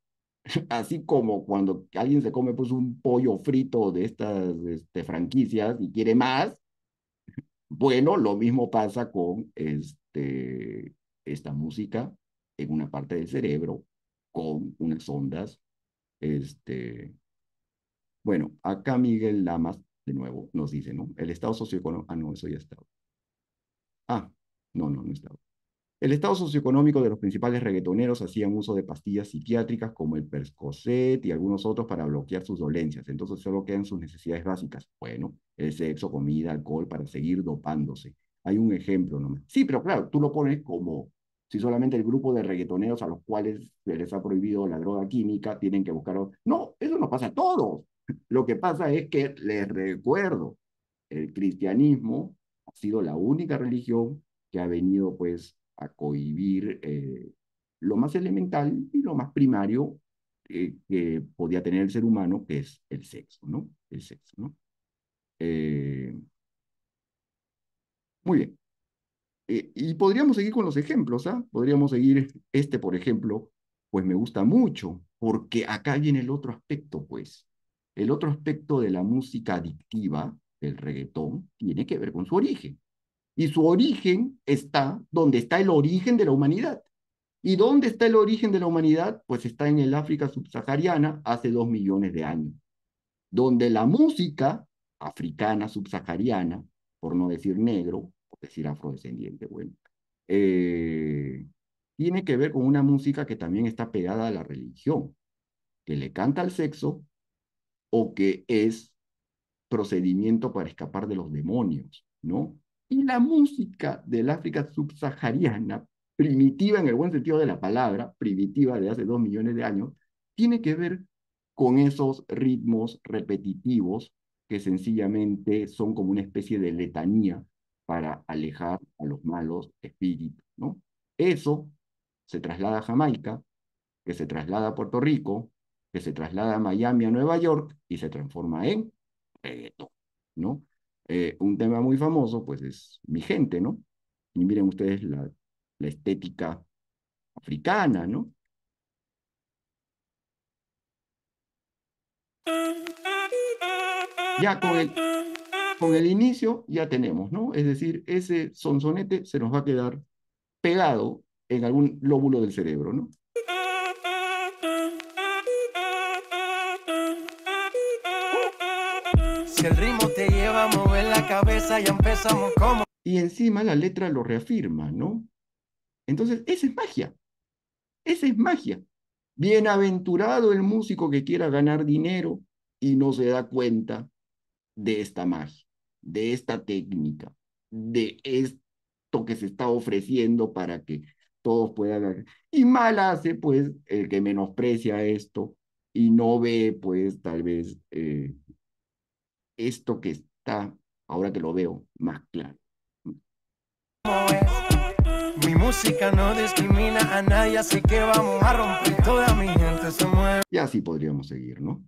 S2: así como cuando alguien se come pues un pollo frito de estas este, franquicias y quiere más, bueno, lo mismo pasa con este, esta música en una parte del cerebro con unas ondas. Este, bueno, acá Miguel Lamas, de nuevo, nos dice, ¿no? El estado socioeconómico. Ah, no, eso ya está. Ah, no, no, no Estado. El estado socioeconómico de los principales reguetoneros hacían uso de pastillas psiquiátricas como el Percocet y algunos otros para bloquear sus dolencias. Entonces solo quedan sus necesidades básicas. Bueno, el sexo, comida, alcohol para seguir dopándose. Hay un ejemplo Sí, pero claro, tú lo pones como si solamente el grupo de reggaetoneros a los cuales se les ha prohibido la droga química tienen que buscar... No, eso no pasa a todos. Lo que pasa es que, les recuerdo, el cristianismo ha sido la única religión que ha venido pues a cohibir eh, lo más elemental y lo más primario eh, que podía tener el ser humano, que es el sexo, ¿no? El sexo, ¿no? Eh, muy bien. y podríamos seguir con los ejemplos, ¿ah? Podríamos seguir este, por ejemplo, pues me gusta mucho, porque acá viene el otro aspecto, pues. El otro aspecto de la música adictiva, el reggaetón, tiene que ver con su origen. Y su origen está donde está el origen de la humanidad. ¿Y dónde está el origen de la humanidad? Pues está en el África subsahariana hace dos millones de años, donde la música africana subsahariana, por no decir negro, por decir afrodescendiente, bueno, eh, tiene que ver con una música que también está pegada a la religión, que le canta al sexo o que es procedimiento para escapar de los demonios, ¿no? Y la música del África subsahariana, primitiva en el buen sentido de la palabra, primitiva de hace dos millones de años, tiene que ver con esos ritmos repetitivos que sencillamente son como una especie de letanía para alejar a los malos espíritus, ¿no? Eso se traslada a Jamaica, que se traslada a Puerto Rico, que se traslada a Miami, a Nueva York, y se transforma en reggaetón, ¿no? Eh, un tema muy famoso, pues es mi gente, ¿no? Y miren ustedes la, la estética africana, ¿no? Ya con el, con el inicio ya tenemos, ¿no? Es decir, ese sonsonete se nos va a quedar pegado en algún lóbulo del cerebro, ¿no? Si el ritmo te cabeza y empezamos como... Y encima la letra lo reafirma, ¿no? Entonces, esa es magia. Esa es magia. Bienaventurado el músico que quiera ganar dinero y no se da cuenta de esta magia, de esta técnica, de esto que se está ofreciendo para que todos puedan Y mal hace, pues, el que menosprecia esto y no ve, pues, tal vez eh, esto que está ahora que lo veo más claro.
S3: Mi música no discrimina a nadie, así que vamos a romper toda mi gente
S2: Y así podríamos seguir, ¿no?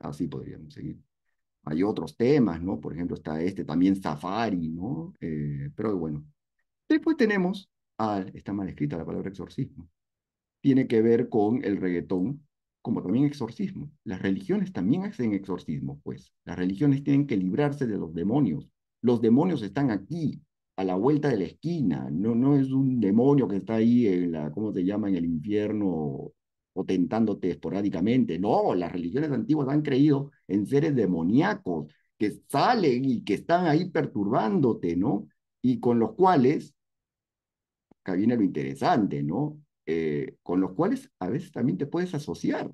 S2: Así podríamos seguir. Hay otros temas, ¿no? Por ejemplo, está este también Safari, ¿no? Eh, pero bueno. Después tenemos, al está mal escrita la palabra exorcismo. Tiene que ver con el reggaetón como también exorcismo. Las religiones también hacen exorcismo, pues. Las religiones tienen que librarse de los demonios. Los demonios están aquí, a la vuelta de la esquina. No, no es un demonio que está ahí en la, ¿cómo se llama?, en el infierno o tentándote esporádicamente. No, las religiones antiguas han creído en seres demoníacos que salen y que están ahí perturbándote, ¿no? Y con los cuales, acá viene lo interesante, ¿no? Eh, con los cuales a veces también te puedes asociar.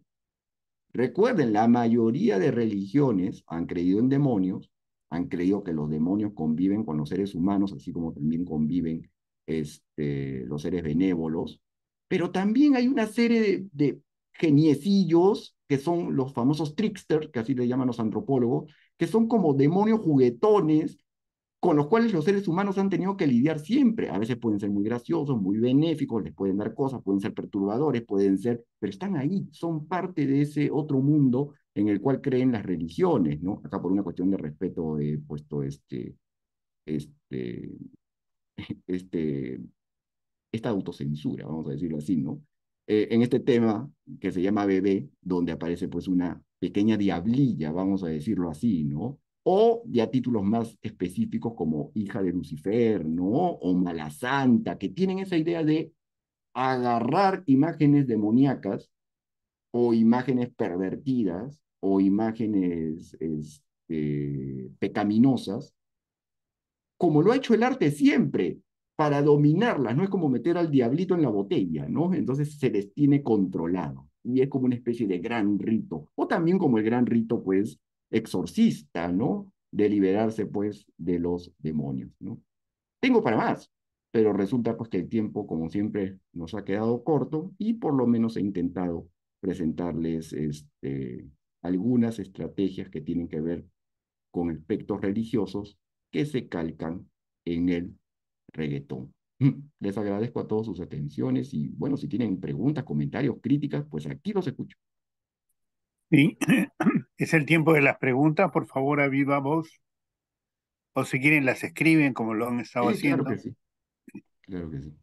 S2: Recuerden, la mayoría de religiones han creído en demonios, han creído que los demonios conviven con los seres humanos, así como también conviven este, los seres benévolos, pero también hay una serie de, de geniecillos que son los famosos tricksters, que así le llaman los antropólogos, que son como demonios juguetones con los cuales los seres humanos han tenido que lidiar siempre. A veces pueden ser muy graciosos, muy benéficos, les pueden dar cosas, pueden ser perturbadores, pueden ser, pero están ahí, son parte de ese otro mundo en el cual creen las religiones, ¿no? Acá por una cuestión de respeto de, puesto este, este, este, esta autocensura, vamos a decirlo así, ¿no? Eh, en este tema que se llama Bebé, donde aparece pues una pequeña diablilla, vamos a decirlo así, ¿no? o ya títulos más específicos como hija de Lucifer, ¿no? O mala santa, que tienen esa idea de agarrar imágenes demoníacas o imágenes pervertidas o imágenes este, pecaminosas, como lo ha hecho el arte siempre, para dominarlas, no es como meter al diablito en la botella, ¿no? Entonces se les tiene controlado y es como una especie de gran rito, o también como el gran rito, pues, exorcista, ¿no? De liberarse, pues, de los demonios, ¿no? Tengo para más, pero resulta, pues, que el tiempo, como siempre, nos ha quedado corto y por lo menos he intentado presentarles este, algunas estrategias que tienen que ver con aspectos religiosos que se calcan en el reggaetón. Les agradezco a todos sus atenciones y bueno, si tienen preguntas, comentarios,
S1: críticas, pues aquí los escucho. Sí, es el tiempo de las preguntas, por favor, a viva O si quieren, las escriben como lo han estado haciendo. Claro que sí.
S2: Claro que sí.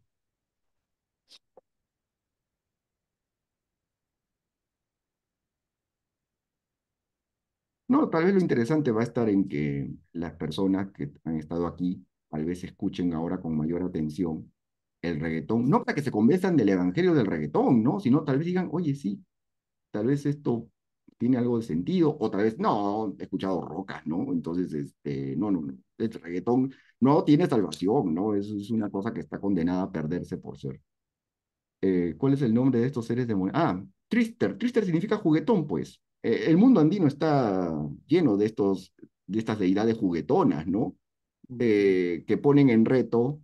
S2: No, tal vez lo interesante va a estar en que las personas que han estado aquí tal vez escuchen ahora con mayor atención el reggaetón, no para que se convenzan del evangelio del reggaetón, ¿no? Sino tal vez digan, oye, sí, tal vez esto tiene algo de sentido, otra vez, no, he escuchado rocas, ¿no? Entonces, este, no, no, no, el reggaetón no tiene salvación, ¿no? Es, es una cosa que está condenada a perderse por ser. Eh, ¿Cuál es el nombre de estos seres demoníacos? Ah, Trister, Trister significa juguetón, pues. Eh, el mundo andino está lleno de, estos, de estas deidades juguetonas, ¿no? Eh, que ponen en reto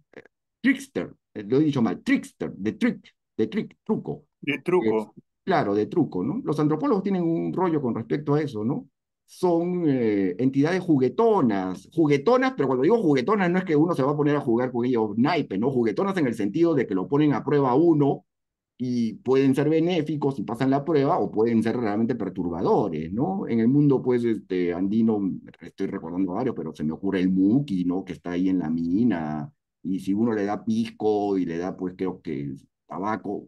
S2: Trickster, lo he dicho mal, Trickster, de trick, de trick, truco.
S1: De truco
S2: claro, de truco, ¿no? Los antropólogos tienen un rollo con respecto a eso, ¿no? Son eh, entidades juguetonas, juguetonas, pero cuando digo juguetonas no es que uno se va a poner a jugar con ellos naipe, ¿no? Juguetonas en el sentido de que lo ponen a prueba uno y pueden ser benéficos si pasan la prueba o pueden ser realmente perturbadores, ¿no? En el mundo, pues, este, andino, estoy recordando varios, pero se me ocurre el Muki, ¿no? Que está ahí en la mina, y si uno le da pisco y le da, pues, creo que tabaco,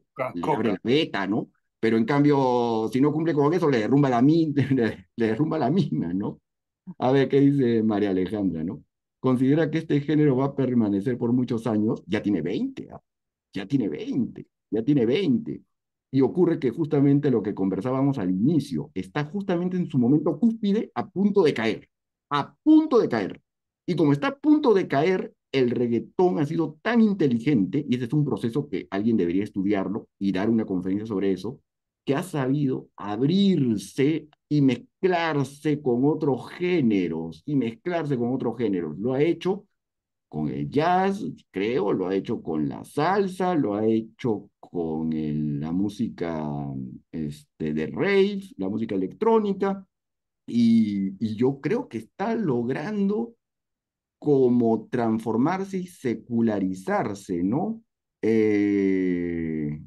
S2: beta, ¿no? Pero en cambio, si no cumple con eso, le derrumba la, le, le derrumba la misma, ¿no? A ver qué dice María Alejandra, ¿no? Considera que este género va a permanecer por muchos años, ya tiene 20, ¿ah? ya tiene 20, ya tiene 20. Y ocurre que justamente lo que conversábamos al inicio está justamente en su momento cúspide a punto de caer, a punto de caer. Y como está a punto de caer, el reggaetón ha sido tan inteligente, y ese es un proceso que alguien debería estudiarlo y dar una conferencia sobre eso, que ha sabido abrirse y mezclarse con otros géneros, y mezclarse con otros géneros. Lo ha hecho con el jazz, creo, lo ha hecho con la salsa, lo ha hecho con la música este, de rave, la música electrónica, y, yo creo que está logrando como transformarse y secularizarse, ¿no? Eh,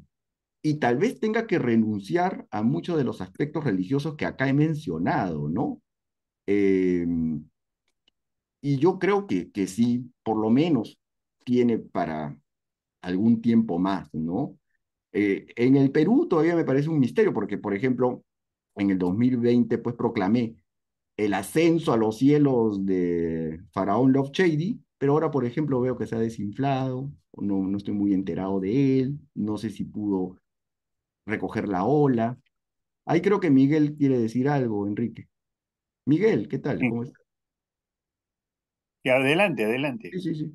S2: y tal vez tenga que renunciar a muchos de los aspectos religiosos que acá he mencionado, ¿no? Em, y yo creo que, que sí, por lo menos tiene para algún tiempo más, ¿no? Eh, en el Perú todavía me parece un misterio, porque, por ejemplo, en el 2020, pues proclamé el ascenso a los cielos de Faraón Love Shady, pero ahora, por ejemplo, veo que se ha desinflado, no, no estoy muy enterado de él, no sé si pudo recoger la ola. Ahí creo que Miguel quiere decir algo, Enrique. Miguel, ¿qué tal?
S1: ¿Cómo Adelante, adelante. Sí, sí, sí.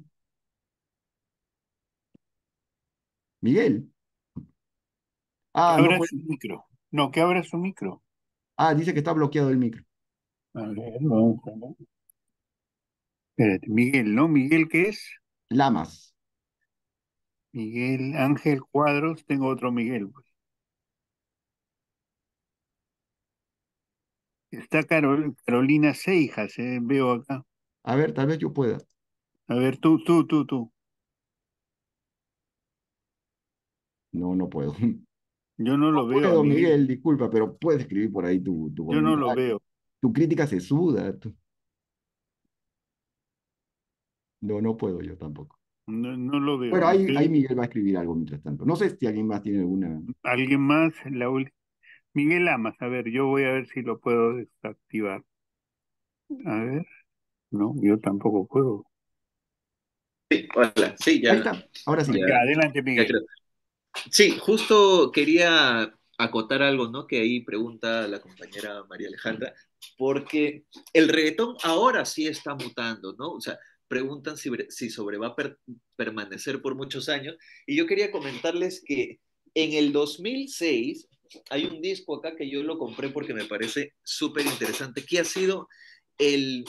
S1: Miguel. Ah, su micro. No, que abra su micro. Ah, dice que está bloqueado el micro. A ver, no. Espérate, Miguel, ¿no? ¿Miguel qué es? Lamas. Miguel Ángel Cuadros, tengo otro Miguel. Pues. Está Carolina Seijas, eh, veo acá. A ver, tal vez yo pueda. A ver, tú, tú, tú, tú.
S2: No, no puedo.
S1: Yo no lo veo. Puedo, Miguel.
S2: disculpa, pero puedes escribir por ahí tu, Yo no lo veo. Tu crítica se suda. No, no puedo yo tampoco.
S1: No, lo veo. Bueno, ahí, este ahí Miguel
S2: va a escribir algo mientras tanto. No sé si alguien más tiene alguna.
S1: ¿Alguien más? La última. Miguel Amas, a ver, yo voy a ver si lo puedo desactivar. A ver, no, yo tampoco puedo. Sí, hola, sí, ya. está,
S3: ahora sí. adelante, Miguel. sí, justo quería acotar algo, ¿no? Que ahí pregunta la compañera María Alejandra, porque el reggaetón ahora sí está mutando, ¿no? O sea, preguntan si, si sobre va a permanecer por muchos años, y yo quería comentarles que en el 2006 hay un disco acá que yo lo compré porque me parece súper interesante, que ha sido el,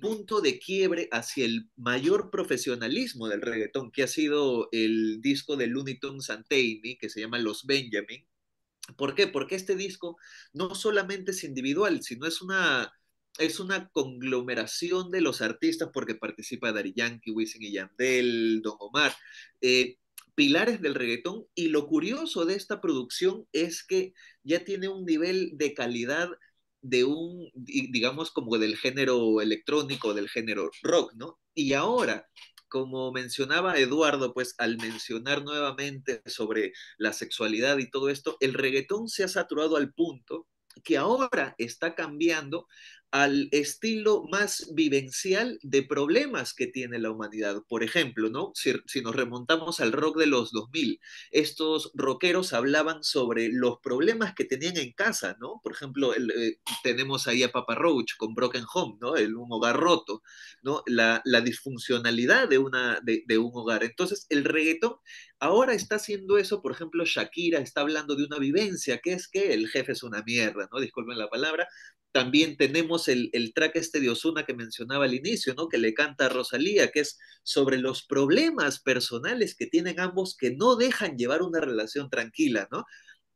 S3: punto de quiebre hacia el mayor profesionalismo del reggaetón, que ha sido el disco de Looney Tunes que se llama Los Benjamin. ¿Por qué? Porque este disco no solamente es individual, sino es una, es una conglomeración de los artistas, porque participa Dari Yankee, Wisin y Yandel, Don Omar. Eh, pilares del reggaetón y lo curioso de esta producción es que ya tiene un nivel de calidad de un, digamos, como del género electrónico, del género rock, ¿no? Y ahora, como mencionaba Eduardo, pues al mencionar nuevamente sobre la sexualidad y todo esto, el reggaetón se ha saturado al punto que ahora está cambiando al estilo más vivencial de problemas que tiene la humanidad. Por ejemplo, ¿no? Si, nos remontamos al rock de los 2000, estos rockeros hablaban sobre los problemas que tenían en casa, ¿no? Por ejemplo, eh, tenemos ahí a Papa Roach con Broken Home, ¿no? El, un hogar roto, ¿no? La, disfuncionalidad de, una, de un hogar. Entonces, el reggaetón ahora está haciendo eso, por ejemplo, Shakira está hablando de una vivencia, que es que el jefe es una mierda, ¿no? Disculpen la palabra, también tenemos el, el, track este de Osuna que mencionaba al inicio, ¿no? Que le canta a Rosalía, que es sobre los problemas personales que tienen ambos que no dejan llevar una relación tranquila, ¿no?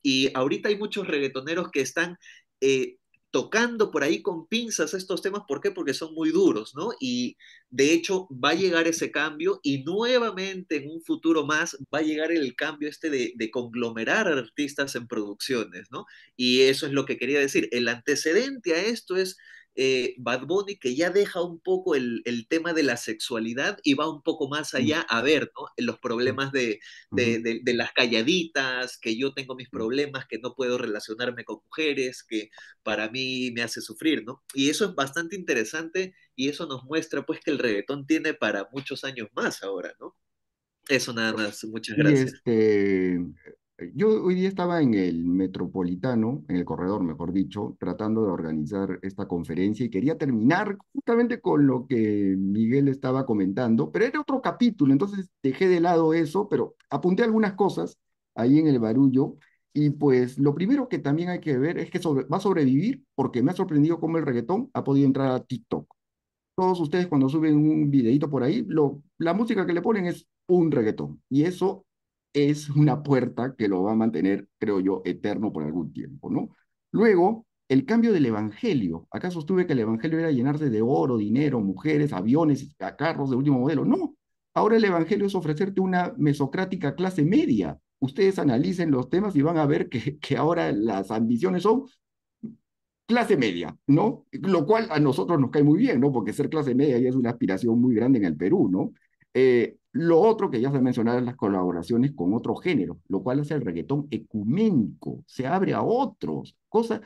S3: Y ahorita hay muchos reggaetoneros que están eh, tocando por ahí con pinzas estos temas. ¿Por qué? Porque son muy duros, ¿no? Y de hecho va a llegar ese cambio y nuevamente en un futuro más va a llegar el cambio este de, conglomerar artistas en producciones, ¿no? Y eso es lo que quería decir. El antecedente a esto es eh, Bad Bunny, que ya deja un poco el, tema de la sexualidad y va un poco más mm. allá a ver ¿no? los problemas de, las calladitas, que yo tengo mis mm. problemas, que no puedo relacionarme con mujeres, que para mí me hace sufrir, ¿no? Y eso es bastante interesante y eso nos muestra pues que el reggaetón tiene para muchos años más ahora, ¿no? Eso nada pues más, muchas gracias.
S2: Este, eh, yo hoy día estaba en el metropolitano, en el corredor, mejor dicho, tratando de organizar esta conferencia y quería terminar justamente con lo que Miguel estaba comentando, pero era otro capítulo, entonces dejé de lado eso, pero apunté algunas cosas ahí en el barullo. Y pues lo primero que también hay que ver es que va a sobrevivir porque me ha sorprendido cómo el reggaetón ha podido entrar a TikTok. Todos ustedes cuando suben un videito por ahí, lo, la música que le ponen es un reggaetón. Y eso es una puerta que lo va a mantener, creo yo, eterno por algún tiempo, ¿no? Luego, el cambio del evangelio. ¿Acaso estuve que el evangelio era llenarse de oro, dinero, mujeres, aviones, carros de último modelo. No, ahora el evangelio es ofrecerte una mesocrática clase media. Ustedes analicen los temas y van a ver que, que ahora las ambiciones son clase media, ¿no? Lo cual a nosotros nos cae muy bien, ¿no? Porque ser clase media ya es una aspiración muy grande en el Perú, ¿no? Eh, lo otro que ya se mencionaron es las colaboraciones con otros géneros, lo cual hace el reggaetón ecuménico, se abre a otros, cosas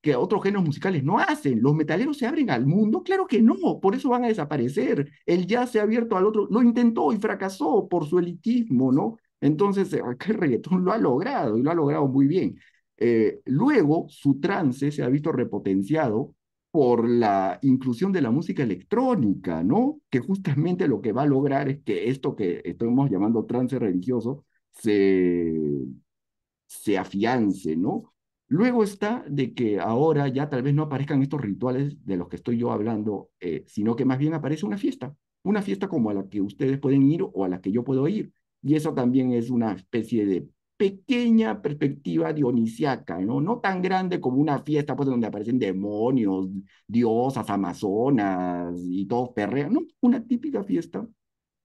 S2: que otros géneros musicales no hacen. Los metaleros se abren al mundo, claro que no, por eso van a desaparecer. él ya se ha abierto al otro, lo intentó y fracasó por su elitismo, ¿no? Entonces, eh, el reggaetón lo ha logrado y lo ha logrado muy bien. Eh, luego, su trance se ha visto repotenciado por la inclusión de la música electrónica, ¿no? Que justamente lo que va a lograr es que esto que estamos llamando trance religioso se, se afiance, ¿no? Luego está de que ahora ya tal vez no aparezcan estos rituales de los que estoy yo hablando, eh, sino que más bien aparece una fiesta, una fiesta como a la que ustedes pueden ir o a la que yo puedo ir. Y eso también es una especie de pequeña perspectiva dionisiaca, ¿no? No tan grande como una fiesta, pues, donde aparecen demonios, diosas, amazonas y todos perrean, ¿no? Una típica fiesta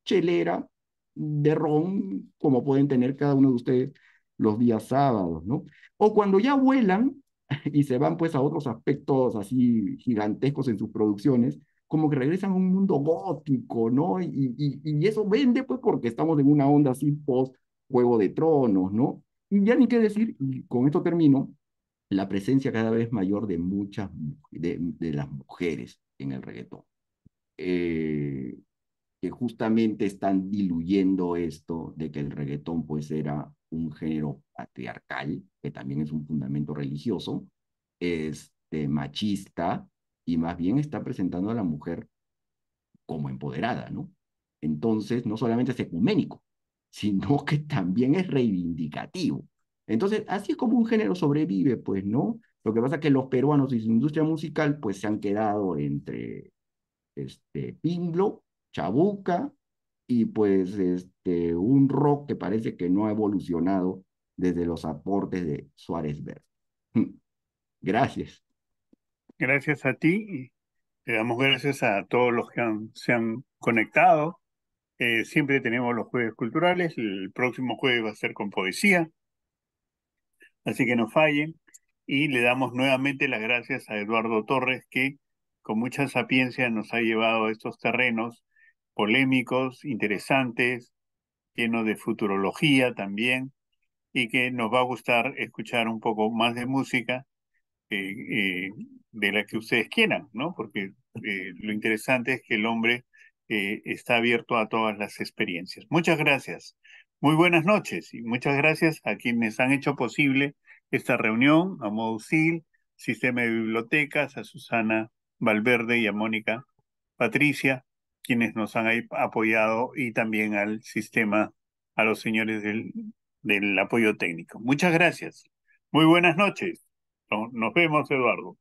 S2: chelera de ron, como pueden tener cada uno de ustedes los días sábados, ¿no? O cuando ya vuelan y se van, pues, a otros aspectos así gigantescos en sus producciones, como que regresan a un mundo gótico, ¿no? Y, y eso vende, pues, porque estamos en una onda así post Juego de Tronos, ¿no? Y ya ni qué decir, y con esto termino, la presencia cada vez mayor de muchas, de, las mujeres en el reggaetón, eh, que justamente están diluyendo esto de que el reggaetón pues era un género patriarcal, que también es un fundamento religioso, este, machista, y más bien está presentando a la mujer como empoderada, ¿no? Entonces, no solamente es ecuménico, sino que también es reivindicativo. Entonces, así es como un género sobrevive, pues, ¿no? Lo que pasa es que los peruanos y su industria musical, pues, se han quedado entre este, Pinglo, Chabuca y, pues, este, un rock que parece que no ha evolucionado desde los aportes de Suárez Verde. Gracias.
S1: Gracias a ti. Le damos gracias a todos los que se han conectado eh, siempre tenemos los jueves culturales. El próximo jueves va a ser con poesía. Así que no fallen. Y le damos nuevamente las gracias a Eduardo Torres, que con mucha sapiencia nos ha llevado a estos terrenos polémicos, interesantes, llenos de futurología también, y que nos va a gustar escuchar un poco más de música eh, eh, de la que ustedes quieran, ¿no? Porque lo interesante es que el hombre está abierto a todas las experiencias. Muchas gracias. Muy buenas noches y muchas gracias a quienes han hecho posible esta reunión, a Modusil, Sistema de Bibliotecas, a Susana Valverde y a Mónica Patricia, quienes nos han apoyado y también al sistema, a los señores del, del apoyo técnico. Muchas gracias. Muy buenas noches. Nos vemos, Eduardo.